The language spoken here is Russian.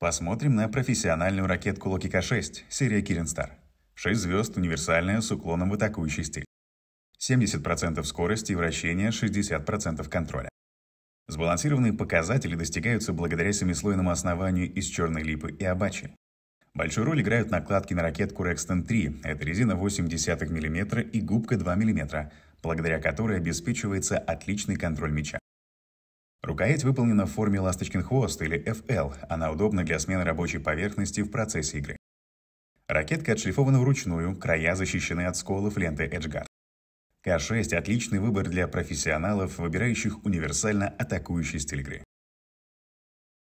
Посмотрим на профессиональную ракетку Локика 6, серия Киринстар. 6 звезд, универсальная, с уклоном в атакующий стиль. 70% скорости и вращения, 60% контроля. Сбалансированные показатели достигаются благодаря семислойному основанию из черной липы и абачи. Большую роль играют накладки на ракетку Rexton 3, это резина 0,8 мм и губка 2 мм, благодаря которой обеспечивается отличный контроль мяча. Рукоять выполнена в форме ласточкин хвост или FL, она удобна для смены рабочей поверхности в процессе игры. Ракетка отшлифована вручную, края защищены от сколов ленты Edgeguard. К6 – отличный выбор для профессионалов, выбирающих универсально атакующий стиль игры.